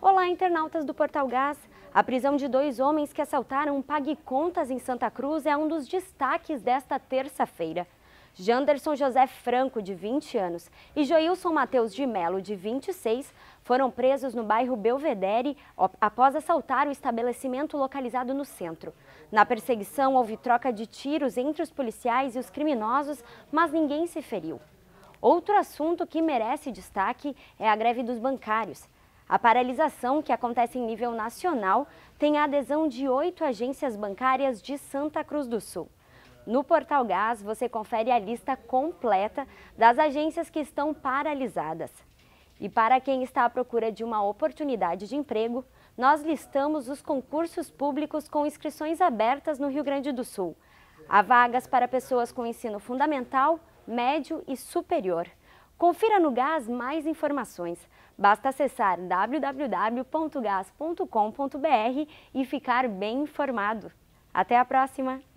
Olá, internautas do Portal Gás. A prisão de dois homens que assaltaram um Pague Contas em Santa Cruz é um dos destaques desta terça-feira. Janderson José Franco, de 20 anos, e Joilson Matheus de Melo, de 26, foram presos no bairro Belvedere após assaltar o estabelecimento localizado no centro. Na perseguição, houve troca de tiros entre os policiais e os criminosos, mas ninguém se feriu. Outro assunto que merece destaque é a greve dos bancários. A paralisação, que acontece em nível nacional, tem a adesão de oito agências bancárias de Santa Cruz do Sul. No Portal Gás, você confere a lista completa das agências que estão paralisadas. E para quem está à procura de uma oportunidade de emprego, nós listamos os concursos públicos com inscrições abertas no Rio Grande do Sul. Há vagas para pessoas com ensino fundamental, médio e superior. Confira no Gás mais informações. Basta acessar www.gas.com.br e ficar bem informado. Até a próxima!